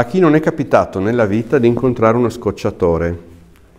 A chi non è capitato nella vita di incontrare uno scocciatore?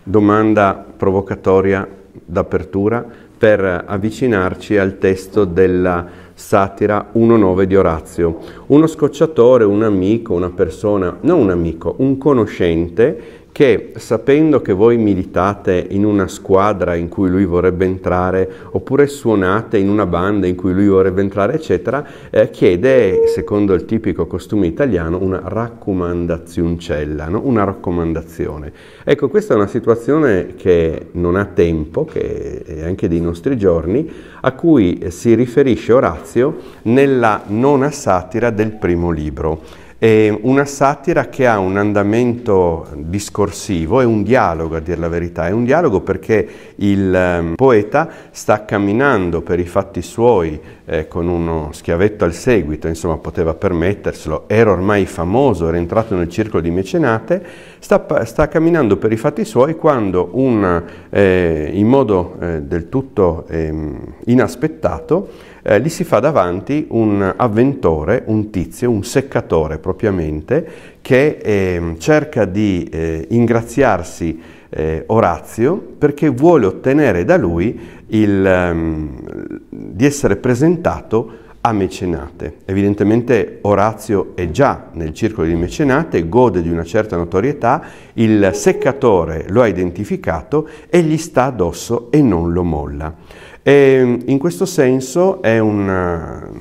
Domanda provocatoria d'apertura per avvicinarci al testo della satira 1.9 di Orazio. Uno scocciatore, un amico, una persona, non un amico, un conoscente che sapendo che voi militate in una squadra in cui lui vorrebbe entrare, oppure suonate in una banda in cui lui vorrebbe entrare, eccetera, eh, chiede, secondo il tipico costume italiano, una raccomandazioncella, no? una raccomandazione. Ecco, questa è una situazione che non ha tempo, che è anche dei nostri giorni, a cui si riferisce Orazio nella nona satira del primo libro. È una satira che ha un andamento discorsivo, è un dialogo a dire la verità, è un dialogo perché il ehm, poeta sta camminando per i fatti suoi eh, con uno schiavetto al seguito, insomma poteva permetterselo, era ormai famoso, era entrato nel circolo di mecenate, sta, sta camminando per i fatti suoi quando un, eh, in modo eh, del tutto ehm, inaspettato eh, gli si fa davanti un avventore, un tizio, un seccatore propriamente, che ehm, cerca di eh, ingraziarsi eh, Orazio perché vuole ottenere da lui il, um, di essere presentato a mecenate. Evidentemente Orazio è già nel circolo di mecenate, gode di una certa notorietà, il seccatore lo ha identificato e gli sta addosso e non lo molla. E ehm, in questo senso è un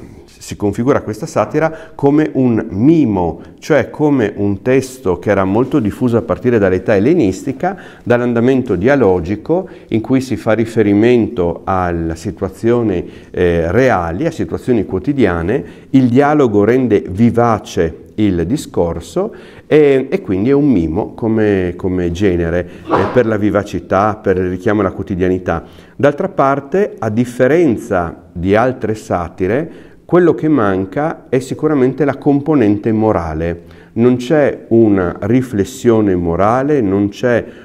si configura questa satira come un mimo, cioè come un testo che era molto diffuso a partire dall'età ellenistica, dall'andamento dialogico in cui si fa riferimento a situazioni eh, reali, a situazioni quotidiane, il dialogo rende vivace il discorso e, e, quindi è un mimo come, come genere eh, per la vivacità, per il richiamo alla quotidianità. D'altra parte, a differenza di altre satire, quello che manca è sicuramente la componente morale, non c'è una riflessione morale, non,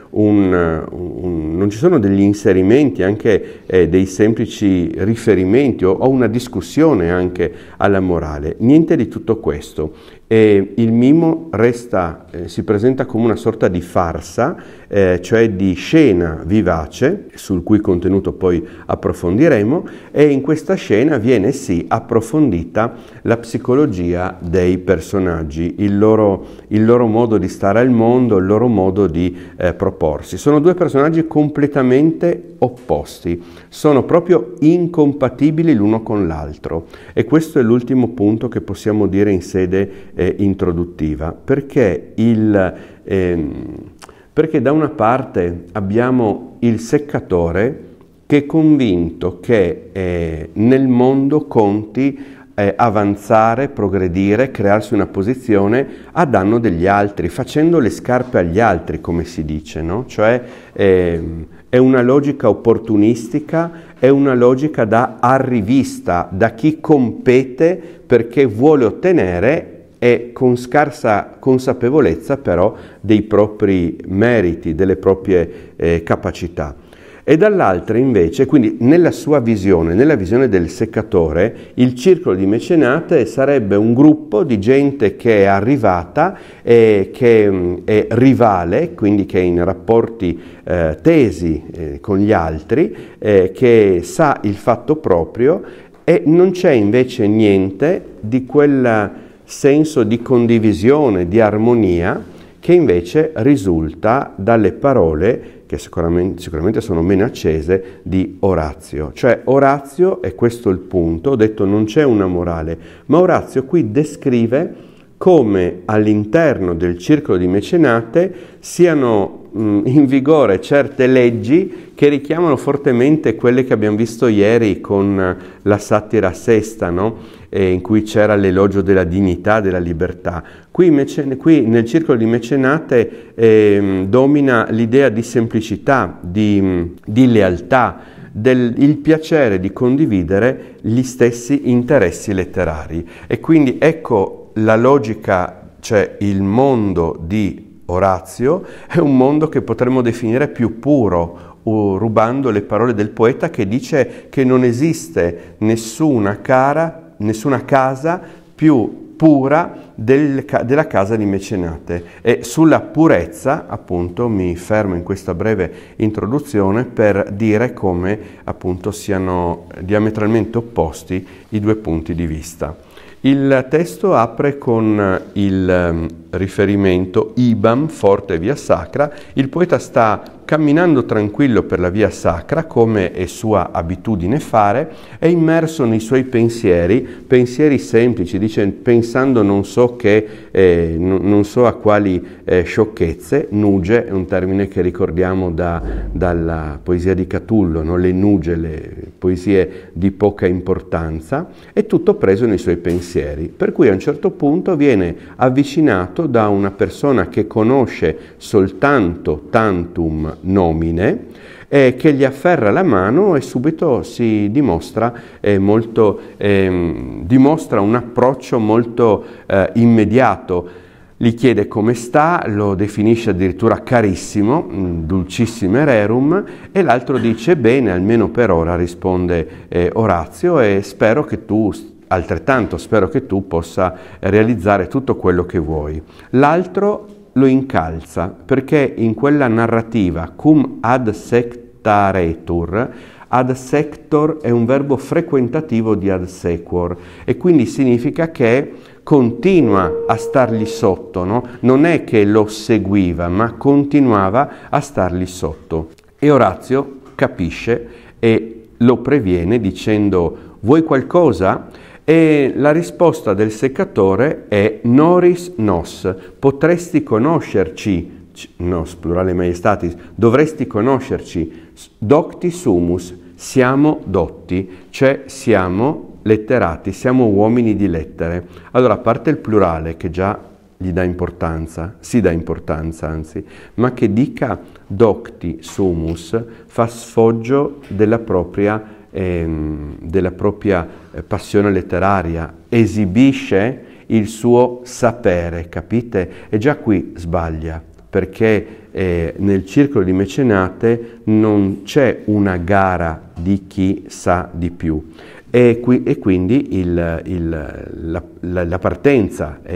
un, un, non ci sono degli inserimenti, anche eh, dei semplici riferimenti o, o, una discussione anche alla morale. Niente di tutto questo. E il mimo resta, eh, si presenta come una sorta di farsa eh, cioè di scena vivace, sul cui contenuto poi approfondiremo, e in questa scena viene sì approfondita la psicologia dei personaggi, il loro, il loro modo di stare al mondo, il loro modo di eh, proporsi. Sono due personaggi completamente opposti, sono proprio incompatibili l'uno con l'altro e questo è l'ultimo punto che possiamo dire in sede eh, introduttiva, perché il... Ehm, perché da una parte abbiamo il seccatore che è convinto che eh, nel mondo conti eh, avanzare, progredire, crearsi una posizione a danno degli altri, facendo le scarpe agli altri, come si dice, no? Cioè eh, è una logica opportunistica, è una logica da arrivista, da chi compete perché vuole ottenere e con scarsa consapevolezza però dei propri meriti, delle proprie eh, capacità. E dall'altra invece, quindi nella sua visione, nella visione del seccatore, il circolo di mecenate sarebbe un gruppo di gente che è arrivata e che mm, è rivale, quindi che è in rapporti eh, tesi eh, con gli altri, eh, che sa il fatto proprio e non c'è invece niente di quella senso di condivisione, di armonia, che invece risulta dalle parole che sicuramente, sicuramente, sono meno accese di Orazio. Cioè Orazio, e questo è il punto, ho detto non c'è una morale, ma Orazio qui descrive come all'interno del circolo di mecenate siano mm, in vigore certe leggi che richiamano fortemente quelle che abbiamo visto ieri con eh, la satira sesta, no? eh, in cui c'era l'elogio della dignità, della libertà. Qui, mecen- qui nel circolo di mecenate eh, domina l'idea di semplicità, di, mm, di lealtà, del il piacere di condividere gli stessi interessi letterari. E quindi ecco la logica, cioè il mondo di Orazio, è un mondo che potremmo definire più puro, rubando le parole del poeta che dice che non esiste nessuna, cara, nessuna casa più pura del, della casa di Mecenate. E sulla purezza, appunto, mi fermo in questa breve introduzione per dire come, appunto, siano diametralmente opposti i due punti di vista. Il testo apre con il ehm, riferimento Ibam, forte via sacra. Il poeta sta camminando tranquillo per la via sacra, come è sua abitudine fare, è immerso nei suoi pensieri, pensieri semplici, dice pensando non so, che, eh, non so a quali eh, sciocchezze, nuge è un termine che ricordiamo da, dalla poesia di Catullo, no? le nuge, le poesie di poca importanza, è tutto preso nei suoi pensieri, per cui a un certo punto viene avvicinato da una persona che conosce soltanto tantum nomine, e che gli afferra la mano e subito si dimostra, eh, molto, eh, dimostra un approccio molto eh, immediato gli chiede come sta, lo definisce addirittura carissimo, mm, dulcissime rerum, e l'altro dice bene, almeno per ora, risponde eh, Orazio, e spero che tu altrettanto spero che tu possa realizzare tutto quello che vuoi. L'altro lo incalza perché in quella narrativa cum ad sectaretur ad sector è un verbo frequentativo di ad sequor e quindi significa che continua a stargli sotto, no? non è che lo seguiva, ma continuava a stargli sotto. E Orazio capisce e lo previene dicendo vuoi qualcosa? E la risposta del seccatore è noris nos, potresti conoscerci, nos plurale maiestatis, dovresti conoscerci, docti sumus, siamo dotti, cioè siamo letterati, siamo uomini di lettere. Allora, a parte il plurale che già gli dà importanza, si dà importanza anzi, ma che dica docti sumus fa sfoggio della propria, ehm, della propria eh, passione letteraria, esibisce il suo sapere, capite? E già qui sbaglia perché eh, nel circolo di mecenate non c'è una gara di chi sa di più e, qui, e quindi il, il, la, la, la, partenza è,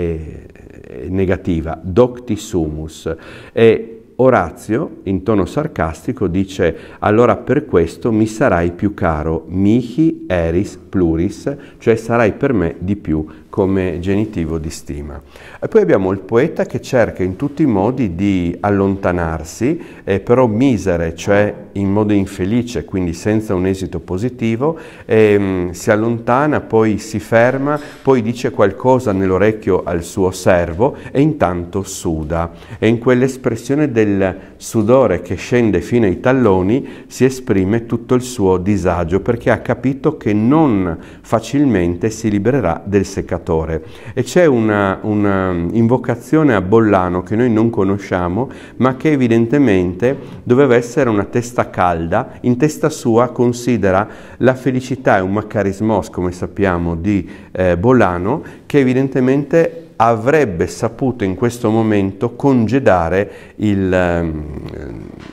è negativa, docti sumus. E Orazio, in tono sarcastico, dice allora per questo mi sarai più caro, mihi eris pluris, cioè sarai per me di più come genitivo di stima. E poi abbiamo il poeta che cerca in tutti i modi di allontanarsi, eh, però misere, cioè in modo infelice, quindi senza un esito positivo, ehm, si allontana, poi si ferma, poi dice qualcosa nell'orecchio al suo servo e intanto suda. E in quell'espressione del sudore che scende fino ai talloni si esprime tutto il suo disagio perché ha capito che non facilmente si libererà del seccatore creatore. E c'è un'invocazione una, um, a Bollano che noi non conosciamo, ma che evidentemente doveva essere una testa calda. In testa sua considera la felicità e un macarismos, come sappiamo, di eh, Bollano, che evidentemente avrebbe saputo in questo momento congedare il, um,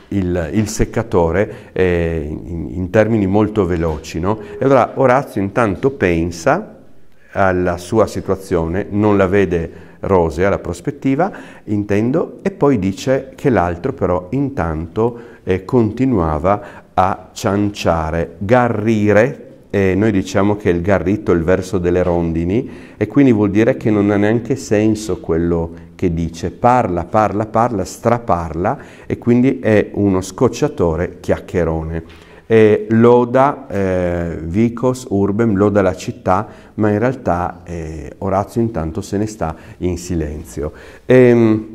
il, il seccatore eh, in, in, termini molto veloci. No? E allora Orazio intanto pensa alla sua situazione, non la vede rosea la prospettiva, intendo, e poi dice che l'altro però intanto eh, continuava a cianciare, garrire, e noi diciamo che il garrito è il verso delle rondini e quindi vuol dire che non ha neanche senso quello che dice, parla, parla, parla, straparla e quindi è uno scocciatore chiacchierone eh, loda eh, Vicos Urbem, loda la città, ma in realtà eh, Orazio intanto se ne sta in silenzio. Ehm,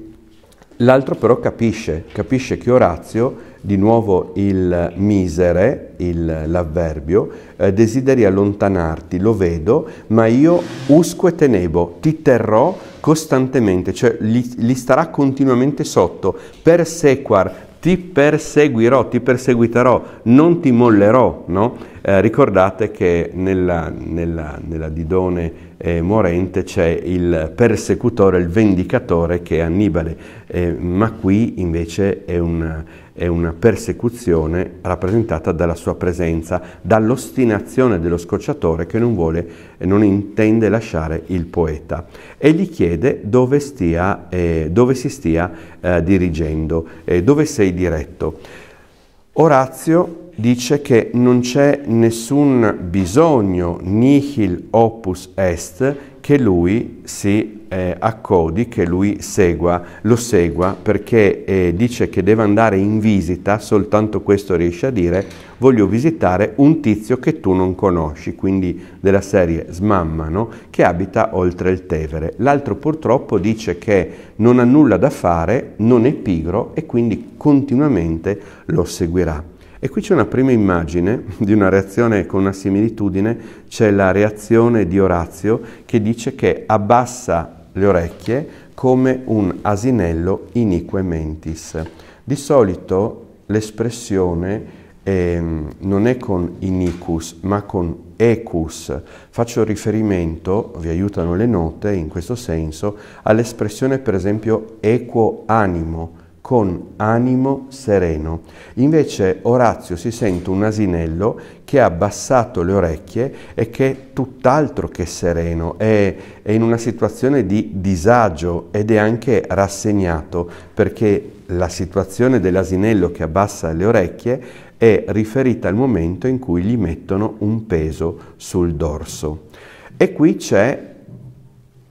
l'altro però capisce, capisce che Orazio, di nuovo il misere, il, l'avverbio, eh, desideri allontanarti, lo vedo, ma io usque tenebo, ti terrò costantemente, cioè li, li starà continuamente sotto, per sequar, ti perseguirò, ti perseguiterò, non ti mollerò. No? Eh, ricordate che nella, nella, nella Didone eh, morente c'è il persecutore, il vendicatore che è Annibale, eh, ma qui invece è un è una persecuzione rappresentata dalla sua presenza, dall'ostinazione dello scocciatore che non vuole e non intende lasciare il poeta e gli chiede dove, stia, eh, dove si stia eh, dirigendo, eh, dove sei diretto. Orazio dice che non c'è nessun bisogno nihil opus est che lui si eh, accodi, che lui segua, lo segua perché eh, dice che deve andare in visita, soltanto questo riesce a dire, voglio visitare un tizio che tu non conosci, quindi della serie Smammano, che abita oltre il Tevere. L'altro purtroppo dice che non ha nulla da fare, non è pigro e quindi continuamente lo seguirà. E qui c'è una prima immagine di una reazione con una similitudine, c'è la reazione di Orazio che dice che abbassa le orecchie come un asinello inique mentis. Di solito l'espressione eh, non è con inicus ma con ecus. Faccio riferimento, vi aiutano le note in questo senso, all'espressione per esempio equo animo, con animo sereno. Invece Orazio si sente un asinello che ha abbassato le orecchie e che è tutt'altro che sereno, è, è in una situazione di disagio ed è anche rassegnato perché la situazione dell'asinello che abbassa le orecchie è riferita al momento in cui gli mettono un peso sul dorso. E qui c'è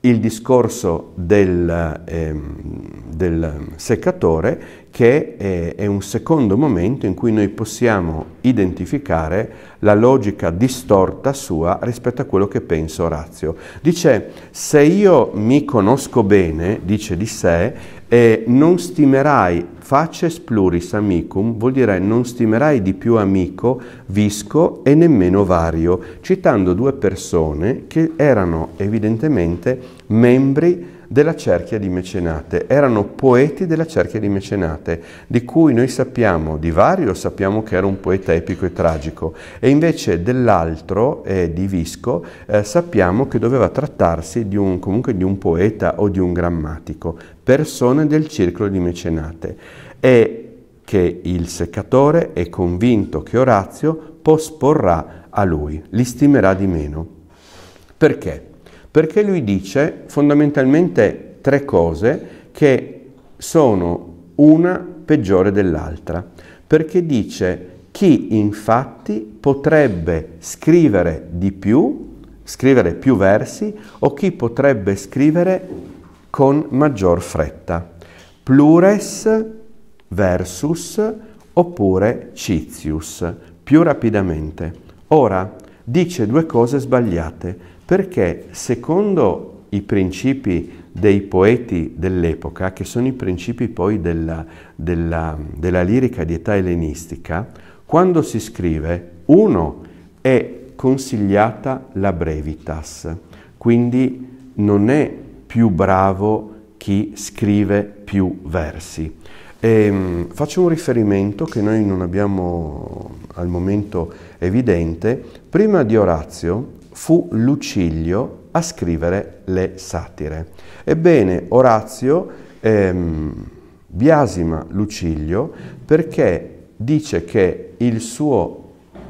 il discorso del, ehm, del seccatore che è, è un secondo momento in cui noi possiamo identificare la logica distorta sua rispetto a quello che pensa Orazio. Dice, se io mi conosco bene, dice di sé, e non stimerai faces pluris amicum, vuol dire non stimerai di più amico, visco e nemmeno vario, citando due persone che erano evidentemente membri della cerchia di mecenate, erano poeti della cerchia di mecenate, di cui noi sappiamo, di Vario sappiamo che era un poeta epico e tragico, e invece dell'altro, eh, di Visco, eh, sappiamo che doveva trattarsi di un, comunque di un poeta o di un grammatico, persone del circolo di mecenate. E che il seccatore è convinto che Orazio posporrà a lui, li stimerà di meno. Perché? perché lui dice fondamentalmente tre cose che sono una peggiore dell'altra, perché dice chi infatti potrebbe scrivere di più, scrivere più versi, o chi potrebbe scrivere con maggior fretta. Plures versus oppure citius, più rapidamente. Ora, dice due cose sbagliate perché secondo i principi dei poeti dell'epoca, che sono i principi poi della, della, della lirica di età ellenistica, quando si scrive, uno è consigliata la brevitas, quindi non è più bravo chi scrive più versi. E ehm, faccio un riferimento che noi non abbiamo al momento evidente. Prima di Orazio fu Lucilio a scrivere le satire. Ebbene, Orazio ehm, biasima Lucilio perché dice che il suo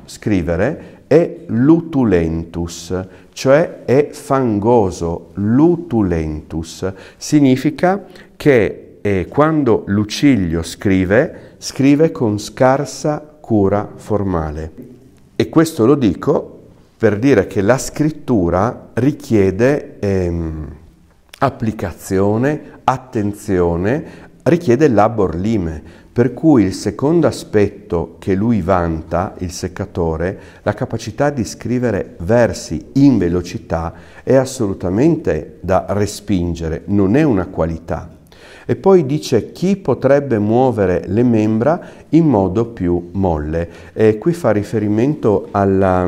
scrivere è lutulentus, cioè è fangoso, lutulentus. Significa che eh, quando Lucilio scrive, scrive con scarsa cura formale. E questo lo dico per dire che la scrittura richiede ehm, applicazione, attenzione, richiede labor lime, per cui il secondo aspetto che lui vanta, il seccatore, la capacità di scrivere versi in velocità, è assolutamente da respingere, non è una qualità. E poi dice chi potrebbe muovere le membra in modo più molle. E qui fa riferimento alla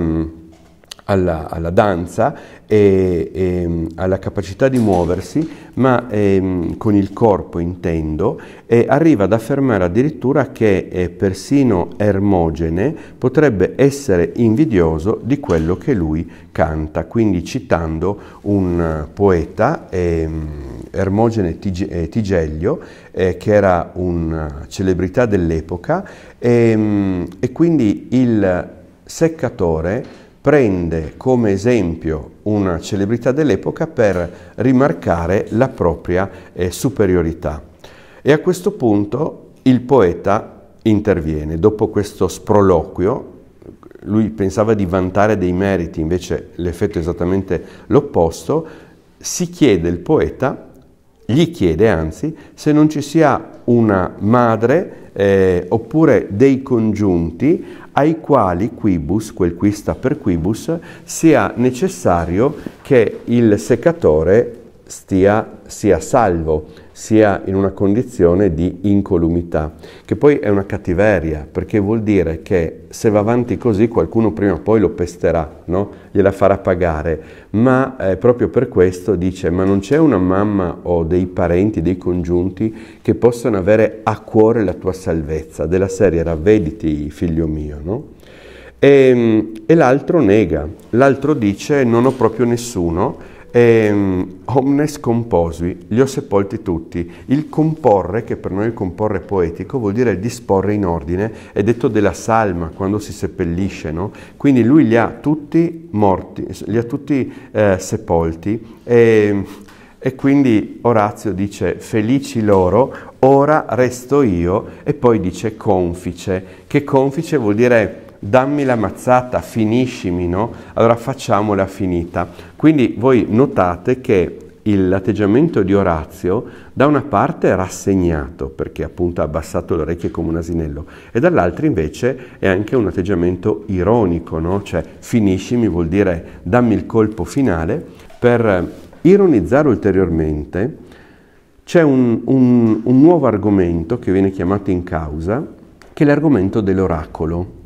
alla, alla, danza e, e, alla capacità di muoversi, ma e, ehm, con il corpo intendo, e arriva ad affermare addirittura che eh, persino Ermogene potrebbe essere invidioso di quello che lui canta, quindi citando un eh, poeta, ehm, eh, Ermogene Tige, Tigelio, eh, che era una eh, celebrità dell'epoca, ehm, e quindi il seccatore prende come esempio una celebrità dell'epoca per rimarcare la propria eh, superiorità. E a questo punto il poeta interviene. Dopo questo sproloquio, lui pensava di vantare dei meriti, invece l'effetto è esattamente l'opposto, si chiede il poeta, gli chiede anzi, se non ci sia una madre eh, oppure dei congiunti ai quali quibus, quel qui sta per quibus, sia necessario che il seccatore stia, sia salvo sia in una condizione di incolumità, che poi è una cattiveria, perché vuol dire che se va avanti così qualcuno prima o poi lo pesterà, no? gliela farà pagare, ma eh, proprio per questo dice, ma non c'è una mamma o dei parenti, dei congiunti che possano avere a cuore la tua salvezza, della serie ravvediti figlio mio, no? E, ehm, e l'altro nega, l'altro dice non ho proprio nessuno ehm, omnes composui, li ho sepolti tutti. Il comporre, che per noi il comporre poetico, vuol dire disporre in ordine, è detto della salma quando si seppellisce, no? Quindi lui li ha tutti morti, li ha tutti eh, sepolti e, ehm, e quindi Orazio dice felici loro, ora resto io e poi dice confice, che confice vuol dire dammi la mazzata, finiscimi, no? Allora facciamola finita. Quindi voi notate che l'atteggiamento di Orazio da una parte è rassegnato perché appunto ha abbassato le orecchie come un asinello e dall'altra invece è anche un atteggiamento ironico, no? cioè finiscimi vuol dire dammi il colpo finale. Per ironizzare ulteriormente c'è un, un, un nuovo argomento che viene chiamato in causa che è l'argomento dell'oracolo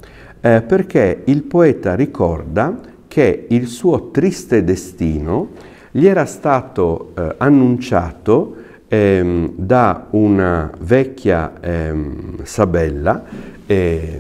eh, perché il poeta ricorda che il suo triste destino gli era stato eh, annunciato ehm, da una vecchia ehm, sabella, ehm,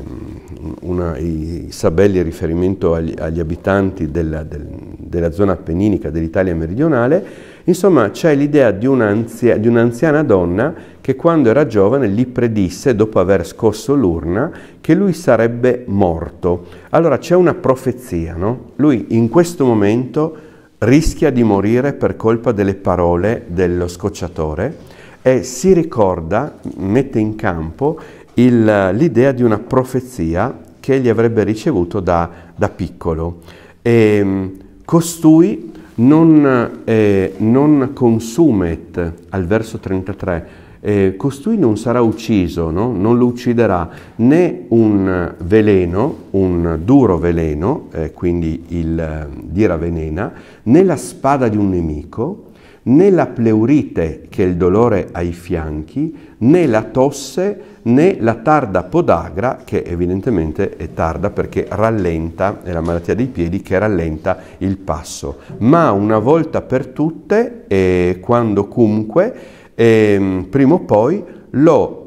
una, i sabelli in riferimento agli, agli abitanti della, del, della zona appenninica dell'Italia meridionale, Insomma, c'è l'idea di, un'anzia, di un'anziana donna che quando era giovane gli predisse, dopo aver scosso l'urna, che lui sarebbe morto. Allora c'è una profezia, no? Lui in questo momento rischia di morire per colpa delle parole dello scocciatore e si ricorda, mette in campo il, l'idea di una profezia che gli avrebbe ricevuto da, da piccolo. E ehm, costui non, eh, non consumet, al verso 33, eh, costui non sarà ucciso, no? non lo ucciderà né un veleno, un duro veleno, eh, quindi il eh, dira venena, né la spada di un nemico, né la pleurite che è il dolore ai fianchi, né la tosse, né la tarda podagra, che evidentemente è tarda perché rallenta, è la malattia dei piedi che rallenta il passo. Ma una volta per tutte, eh, quando comunque, eh, prima o poi lo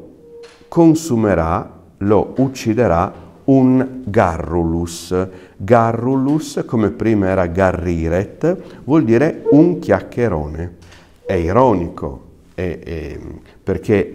consumerà, lo ucciderà un garrulus. Garrulus, come prima era garriret, vuol dire un chiacchierone. È ironico, è, è, ehm, perché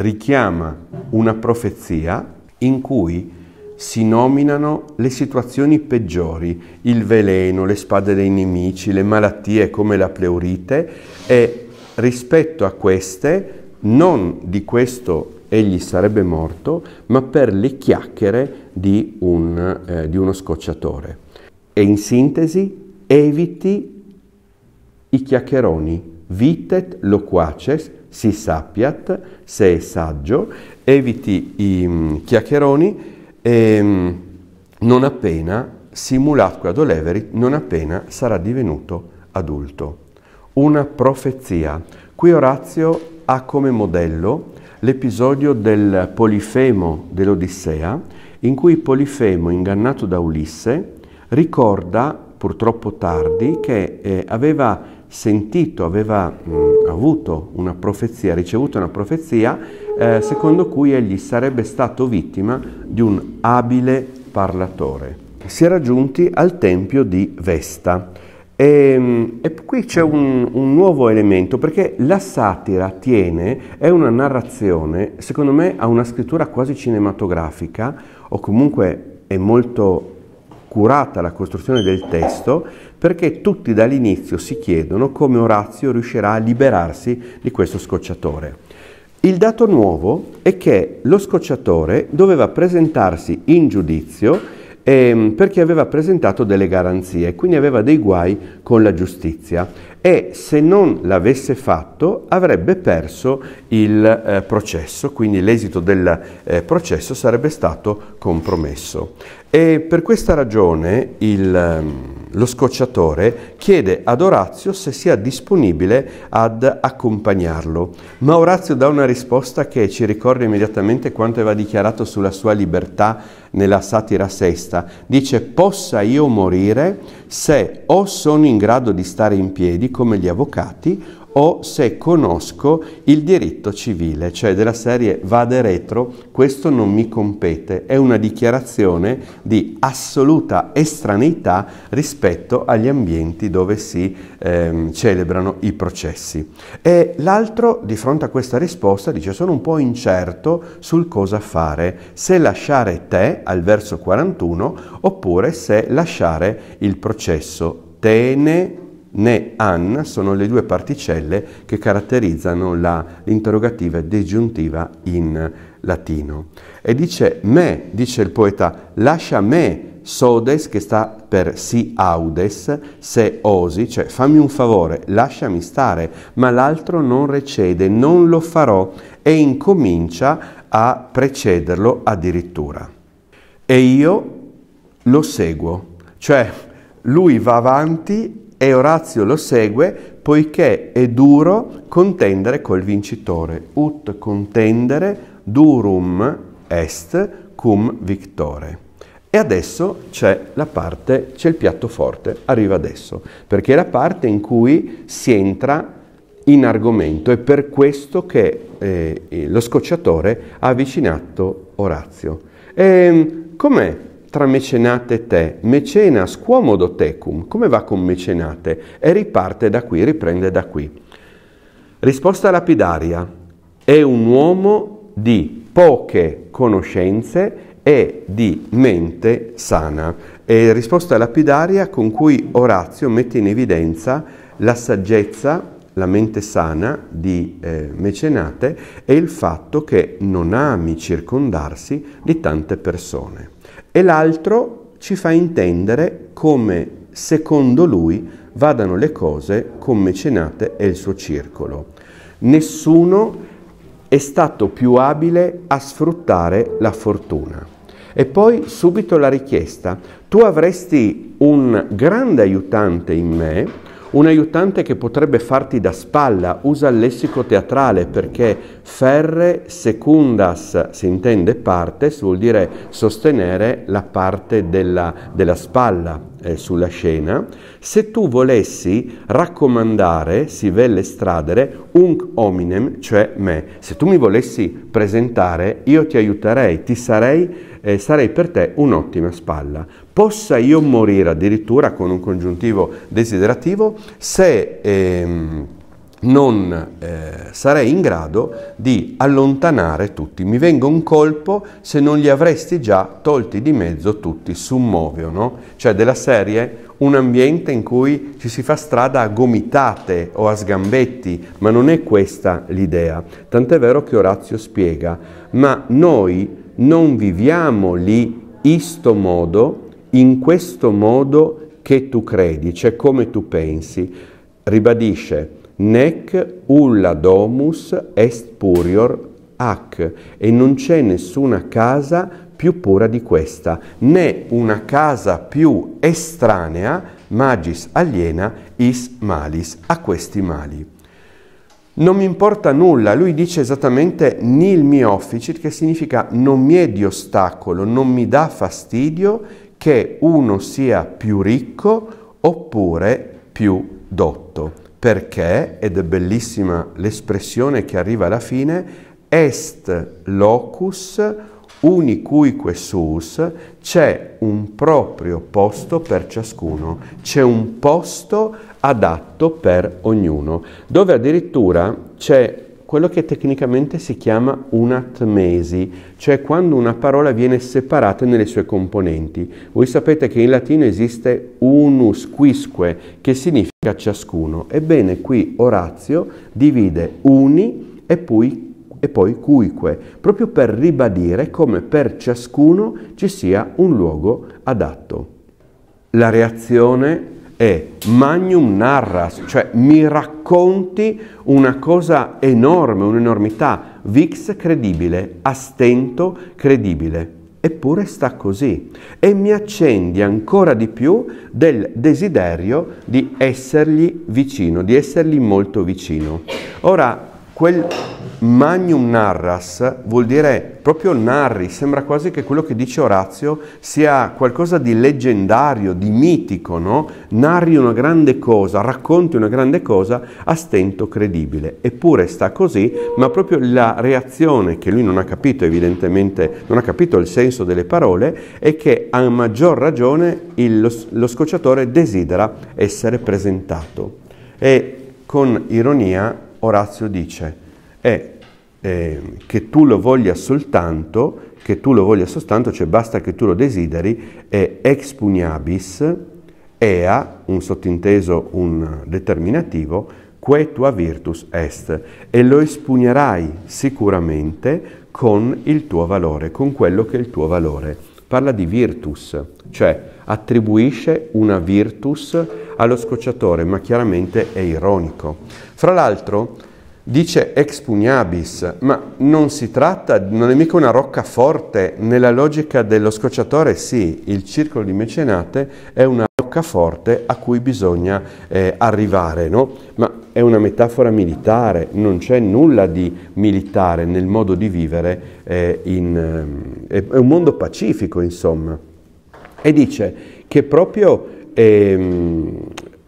richiama una profezia in cui si nominano le situazioni peggiori, il veleno, le spade dei nemici, le malattie come la pleurite e rispetto a queste non di questo egli sarebbe morto, ma per le chiacchiere di, un, eh, di uno scocciatore. E in sintesi, eviti i chiacchieroni, vitet loquaces, si sappiat, sei saggio, eviti i mm, chiacchieroni e ehm, non appena simulatque ad oleverit, non appena sarà divenuto adulto. Una profezia. Qui Orazio ha come modello l'episodio del Polifemo dell'Odissea, in cui Polifemo, ingannato da Ulisse, ricorda, purtroppo tardi, che eh, aveva sentito, aveva mh, mm, avuto una profezia, ricevuto una profezia eh, secondo cui egli sarebbe stato vittima di un abile parlatore. Si era giunti al tempio di Vesta. E, ehm, e qui c'è un, un, nuovo elemento perché la satira tiene, è una narrazione, secondo me ha una scrittura quasi cinematografica o comunque è molto curata la costruzione del testo perché tutti dall'inizio si chiedono come Orazio riuscirà a liberarsi di questo scocciatore. Il dato nuovo è che lo scocciatore doveva presentarsi in giudizio ehm, perché aveva presentato delle garanzie, quindi aveva dei guai con la giustizia e se non l'avesse fatto avrebbe perso il eh, processo, quindi l'esito del eh, processo sarebbe stato compromesso. E per questa ragione il, ehm, lo scocciatore chiede ad Orazio se sia disponibile ad accompagnarlo, ma Orazio dà una risposta che ci ricorda immediatamente quanto aveva dichiarato sulla sua libertà nella satira sesta. Dice possa io morire se o sono in grado di stare in piedi come gli avvocati o se conosco il diritto civile, cioè della serie vade retro, questo non mi compete, è una dichiarazione di assoluta estraneità rispetto agli ambienti dove si ehm, celebrano i processi. E l'altro di fronte a questa risposta dice sono un po' incerto sul cosa fare, se lasciare te al verso 41 oppure se lasciare il processo. Tene né an sono le due particelle che caratterizzano l'interrogativa disgiuntiva in latino. E dice me, dice il poeta, lascia me sodes che sta per si audes, se osi, cioè fammi un favore, lasciami stare, ma l'altro non recede, non lo farò e incomincia a precederlo addirittura. E io lo seguo, cioè lui va avanti e Orazio lo segue poiché è duro contendere col vincitore. Ut contendere durum est cum victore. E adesso c'è la parte, c'è il piatto forte, arriva adesso, perché è la parte in cui si entra in argomento, è per questo che eh, lo scocciatore ha avvicinato Orazio. E, ehm, com'è tra mecenate e te. Mecena squomodo tecum. Come va con mecenate? E riparte da qui, riprende da qui. Risposta lapidaria. È un uomo di poche conoscenze e di mente sana. È risposta lapidaria con cui Orazio mette in evidenza la saggezza la mente sana di eh, mecenate e il fatto che non ami circondarsi di tante persone e l'altro ci fa intendere come secondo lui vadano le cose con Mecenate e il suo circolo. Nessuno è stato più abile a sfruttare la fortuna. E poi subito la richiesta, tu avresti un grande aiutante in me, un aiutante che potrebbe farti da spalla, usa il lessico teatrale perché ferre secundas si intende parte, vuol dire sostenere la parte della, della spalla eh, sulla scena. Se tu volessi raccomandare, si velle stradere, unc hominem, cioè me, se tu mi volessi presentare, io ti aiuterei, ti sarei, eh, sarei per te un'ottima spalla possa io morire addirittura con un congiuntivo desiderativo se ehm, non eh, sarei in grado di allontanare tutti. Mi venga un colpo se non li avresti già tolti di mezzo tutti, summovio, no? Cioè della serie un ambiente in cui ci si fa strada a gomitate o a sgambetti, ma non è questa l'idea. Tant'è vero che Orazio spiega, ma noi non viviamo lì isto modo in questo modo che tu credi, cioè come tu pensi. Ribadisce, nec ulla domus est purior ac, e non c'è nessuna casa più pura di questa, né una casa più estranea, magis aliena, is malis, a questi mali. Non mi importa nulla, lui dice esattamente nil mi officit, che significa non mi è di ostacolo, non mi dà fastidio che uno sia più ricco oppure più dotto, perché, ed è bellissima l'espressione che arriva alla fine, est locus unicuique sus, c'è un proprio posto per ciascuno, c'è un posto adatto per ognuno, dove addirittura c'è quello che tecnicamente si chiama unatmesi, cioè quando una parola viene separata nelle sue componenti. Voi sapete che in latino esiste unus quisque, che significa ciascuno. Ebbene, qui Orazio divide uni e poi e poi cuique, proprio per ribadire come per ciascuno ci sia un luogo adatto. La reazione è magnum narras, cioè mi racconti una cosa enorme, un'enormità, vix credibile, a stento credibile. Eppure sta così e mi accendi ancora di più del desiderio di essergli vicino, di essergli molto vicino. Ora, quel Magnum narras vuol dire proprio narri, sembra quasi che quello che dice Orazio sia qualcosa di leggendario, di mitico, no? Narri una grande cosa, racconti una grande cosa a stento credibile. Eppure sta così, ma proprio la reazione che lui non ha capito evidentemente, non ha capito il senso delle parole, è che a maggior ragione il, lo, lo scocciatore desidera essere presentato. E con ironia Orazio dice è eh, che tu lo voglia soltanto, che tu lo voglia soltanto, cioè basta che tu lo desideri, è expugnabis, ea, un sottinteso, un determinativo, que tua virtus est, e lo espugnerai sicuramente con il tuo valore, con quello che è il tuo valore. Parla di virtus, cioè attribuisce una virtus allo scocciatore, ma chiaramente è ironico. Fra l'altro, dice expugnabis, ma non si tratta, non è mica una roccaforte, nella logica dello scocciatore sì, il circolo di mecenate è una roccaforte a cui bisogna eh, arrivare, no? ma è una metafora militare, non c'è nulla di militare nel modo di vivere, eh, in, eh, è un mondo pacifico insomma. E dice che proprio, ehm,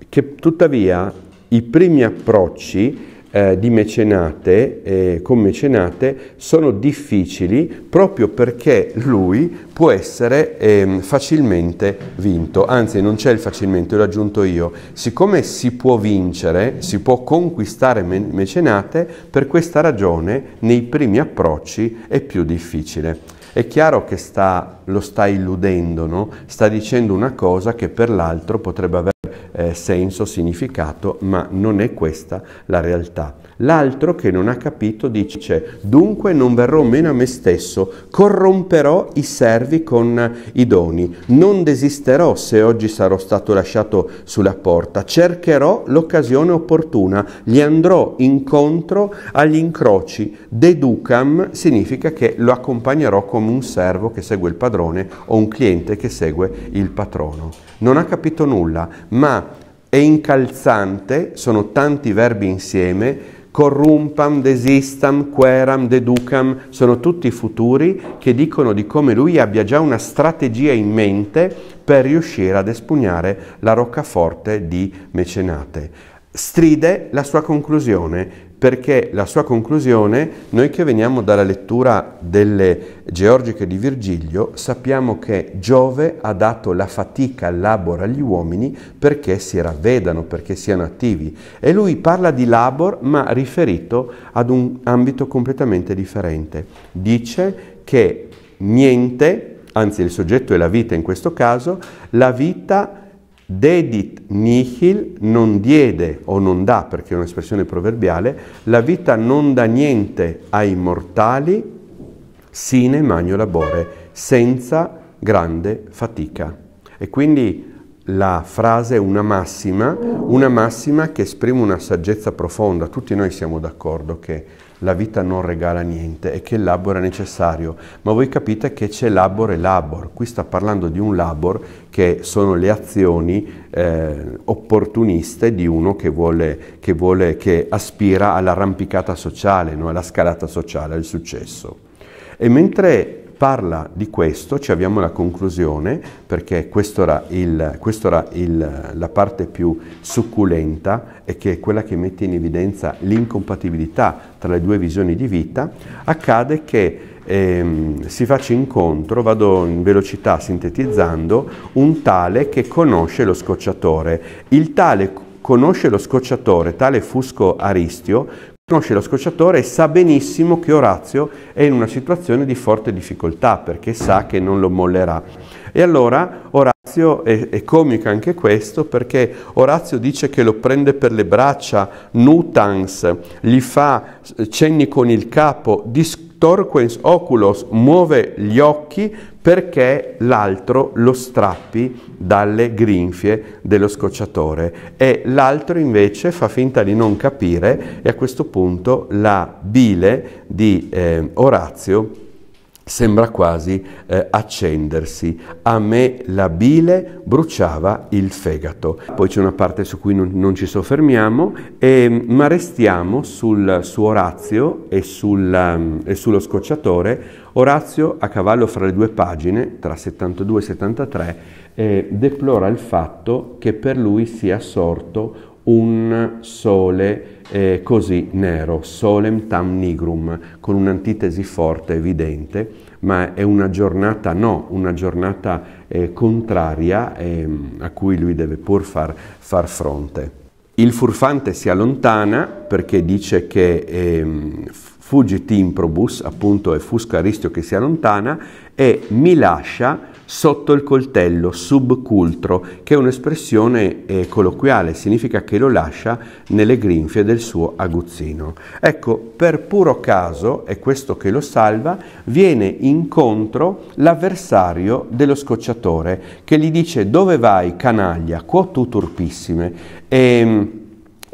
che tuttavia i primi approcci eh, di mecenate, eh, con mecenate, sono difficili proprio perché lui può essere eh, facilmente vinto. Anzi, non c'è il facilmente, l'ho aggiunto io. Siccome si può vincere, si può conquistare me- mecenate, per questa ragione nei primi approcci è più difficile. È chiaro che sta lo sta illudendo, no? sta dicendo una cosa che per l'altro potrebbe avere eh, senso, significato, ma non è questa la realtà. L'altro che non ha capito dice, dunque non verrò meno a me stesso, corromperò i servi con i doni, non desisterò se oggi sarò stato lasciato sulla porta, cercherò l'occasione opportuna, gli andrò incontro agli incroci, deducam significa che lo accompagnerò come un servo che segue il padrone padrone o un cliente che segue il patrono. Non ha capito nulla, ma è incalzante, sono tanti verbi insieme, corrumpam, desistam, queram, deducam, sono tutti futuri che dicono di come lui abbia già una strategia in mente per riuscire ad espugnare la roccaforte di Mecenate. Stride la sua conclusione, perché la sua conclusione, noi che veniamo dalla lettura delle Georgiche di Virgilio, sappiamo che Giove ha dato la fatica al labor agli uomini perché si ravvedano, perché siano attivi. E lui parla di labor ma riferito ad un ambito completamente differente. Dice che niente, anzi il soggetto è la vita in questo caso, la vita Dedit nihil non diede o non dà, perché è un'espressione proverbiale, la vita non dà niente ai mortali, sine magno labore, senza grande fatica. E quindi la frase è una massima, una massima che esprime una saggezza profonda. Tutti noi siamo d'accordo che la vita non regala niente e che il labor è necessario, ma voi capite che c'è labor e labor, qui sta parlando di un labor che sono le azioni eh, opportuniste di uno che, vuole, che, vuole, che aspira all'arrampicata sociale, no? alla scalata sociale, al successo. E mentre parla di questo, ci abbiamo la conclusione, perché questa era, il, questa era il, la parte più succulenta e che è quella che mette in evidenza l'incompatibilità tra le due visioni di vita, accade che ehm, si faccia incontro, vado in velocità sintetizzando, un tale che conosce lo scocciatore. Il tale conosce lo scocciatore, tale Fusco Aristio, Conosce lo scocciatore e sa benissimo che Orazio è in una situazione di forte difficoltà perché sa che non lo mollerà. E allora Orazio è, è comico anche questo perché Orazio dice che lo prende per le braccia, nutans, gli fa eh, cenni con il capo, distorquens oculos, muove gli occhi perché l'altro lo strappi dalle grinfie dello scocciatore e l'altro invece fa finta di non capire e a questo punto la bile di eh, Orazio sembra quasi eh, accendersi. A me la bile bruciava il fegato. Poi c'è una parte su cui non, non ci soffermiamo, e, ehm, ma restiamo sul, su Orazio e, sul, ehm, e sullo scocciatore Orazio, a cavallo fra le due pagine, tra 72 e 73, eh, deplora il fatto che per lui sia sorto un sole eh, così nero, solem tam nigrum, con un'antitesi forte, evidente, ma è una giornata no, una giornata eh, contraria eh, a cui lui deve pur far, far, fronte. Il furfante si allontana perché dice che ehm, Fuggi improbus, appunto è Fusca a rischio che si allontana, e mi lascia sotto il coltello, subcultro, che è un'espressione eh, colloquiale, significa che lo lascia nelle grinfie del suo aguzzino. Ecco, per puro caso, è questo che lo salva, viene incontro l'avversario dello scocciatore, che gli dice dove vai canaglia, quo tu turpissime. E, ehm,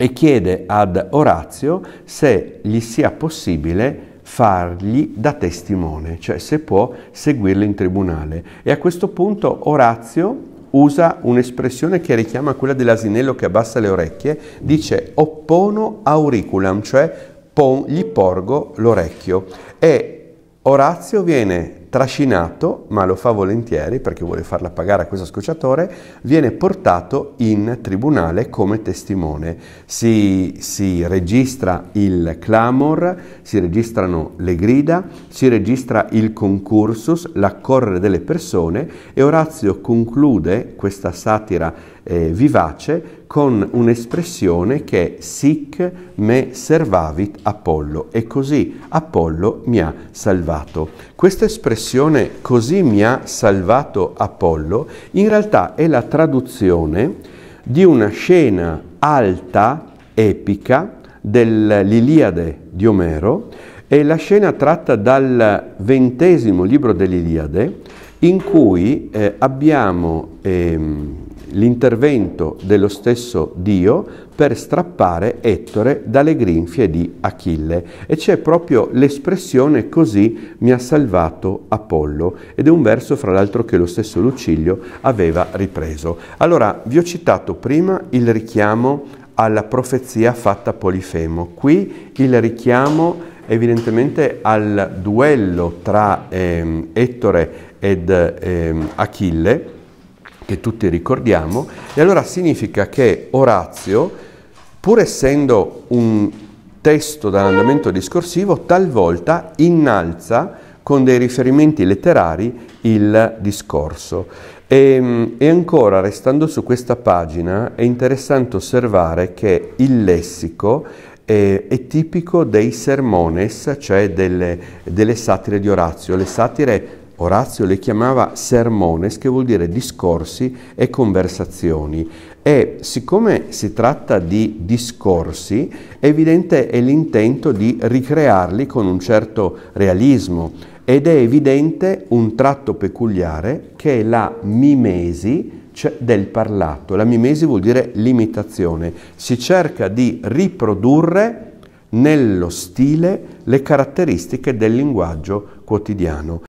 e chiede ad Orazio se gli sia possibile fargli da testimone, cioè se può seguirlo in tribunale. E a questo punto Orazio usa un'espressione che richiama quella dell'asinello che abbassa le orecchie, dice oppono auriculam, cioè pon, gli porgo l'orecchio. E Orazio viene trascinato, ma lo fa volentieri perché vuole farla pagare a questo scocciatore, viene portato in tribunale come testimone. Si, si registra il clamor, si registrano le grida, si registra il concursus, l'accorrere delle persone e Orazio conclude questa satira eh, vivace con un'espressione che è sic me servavit Apollo e così Apollo mi ha salvato. Questa espressione così mi ha salvato Apollo in realtà è la traduzione di una scena alta, epica, dell'Iliade di Omero è la scena tratta dal ventesimo libro dell'Iliade in cui eh, abbiamo... Ehm, l'intervento dello stesso Dio per strappare Ettore dalle grinfie di Achille. E c'è proprio l'espressione così mi ha salvato Apollo ed è un verso fra l'altro che lo stesso Lucilio aveva ripreso. Allora vi ho citato prima il richiamo alla profezia fatta a Polifemo, qui il richiamo evidentemente al duello tra ehm, Ettore ed ehm, Achille che tutti ricordiamo, e allora significa che Orazio, pur essendo un testo dall'andamento discorsivo, talvolta innalza con dei riferimenti letterari il discorso. E, ehm, e, ancora, restando su questa pagina, è interessante osservare che il lessico è, è tipico dei sermones, cioè delle, delle satire di Orazio. Le satire Orazio le chiamava sermones, che vuol dire discorsi e conversazioni. E siccome si tratta di discorsi, evidente è l'intento di ricrearli con un certo realismo ed è evidente un tratto peculiare che è la mimesi cioè del parlato. La mimesi vuol dire l'imitazione. Si cerca di riprodurre nello stile le caratteristiche del linguaggio quotidiano.